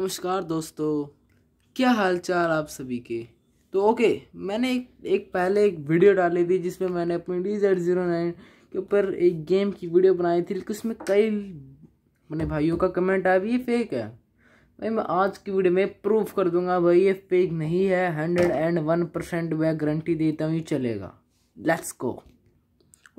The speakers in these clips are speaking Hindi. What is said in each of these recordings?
नमस्कार दोस्तों क्या हालचाल आप सभी के तो ओके मैंने एक एक पहले एक वीडियो डाली थी जिसमें मैंने अपनी डी जेड ज़ीरो नाइन के ऊपर एक गेम की वीडियो बनाई थी लेकिन उसमें कई मैंने भाइयों का कमेंट आया भी ये फेक है भाई मैं आज की वीडियो में प्रूफ कर दूंगा भाई ये फेक नहीं है हंड्रेड एंड वन परसेंट मैं गारंटी देता हूँ ये चलेगा लेट्स गो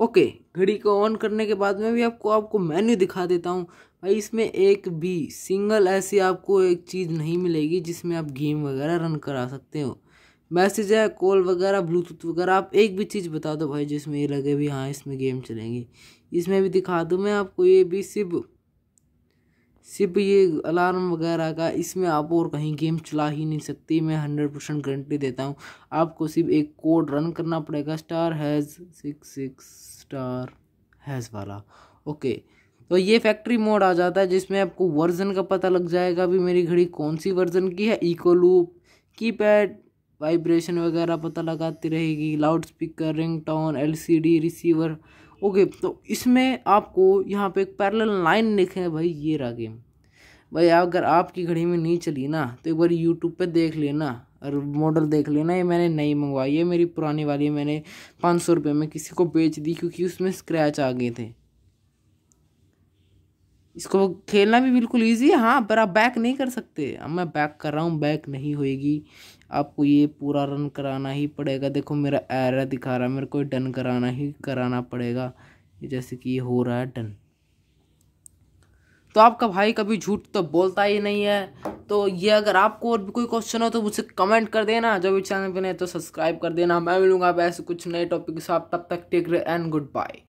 ओके घड़ी को ऑन करने के बाद में भी आपको आपको मेन्यू दिखा देता हूँ भाई इसमें एक भी सिंगल ऐसी आपको एक चीज़ नहीं मिलेगी जिसमें आप गेम वगैरह रन करा सकते हो मैसेज है कॉल वगैरह ब्लूटूथ वगैरह आप एक भी चीज़ बता दो भाई जिसमें ये लगे भी हाँ इसमें गेम चलेंगी इसमें भी दिखा दूँ मैं आपको ये भी सिर्फ सिर्फ ये अलार्म वगैरह का इसमें आप और कहीं गेम चला ही नहीं सकती मैं हंड्रेड परसेंट गारंटी देता हूँ आपको सिर्फ एक कोड रन करना पड़ेगा star has six six star has वाला ओके तो ये फैक्ट्री मोड आ जाता है जिसमें आपको वर्जन का पता लग जाएगा भी मेरी घड़ी कौन सी वर्जन की है इको लूप की पैड वाइब्रेशन वगैरह पता लगाती रहेगी loud speaker ring tone L receiver okay तो इसमें आपको यहाँ पे एक पैरेलल लाइन लिखे भाई ये रहा गेम भाई अगर आपकी घड़ी में नहीं चली ना तो एक बार यूट्यूब पे देख लेना और मॉडल देख लेना ये मैंने नई मंगवाई है मेरी पुरानी वाली मैंने पाँच सौ रुपये में किसी को बेच दी क्योंकि उसमें स्क्रैच आ गए थे इसको खेलना भी बिल्कुल ईजी है हाँ पर आप बैक नहीं कर सकते अब मैं बैक कर रहा हूँ बैक नहीं होएगी आपको ये पूरा रन कराना ही पड़ेगा देखो मेरा एरा दिखा रहा है मेरे को डन कराना ही कराना पड़ेगा जैसे कि ये हो रहा है डन तो आपका भाई कभी झूठ तो बोलता ही नहीं है तो ये अगर आपको और भी कोई क्वेश्चन हो तो मुझे कमेंट कर देना जब भी चैनल पर नहीं तो सब्सक्राइब कर देना मैं मिलूंगा आप ऐसे कुछ नए टॉपिक के साथ तब तक टेक एंड गुड बाय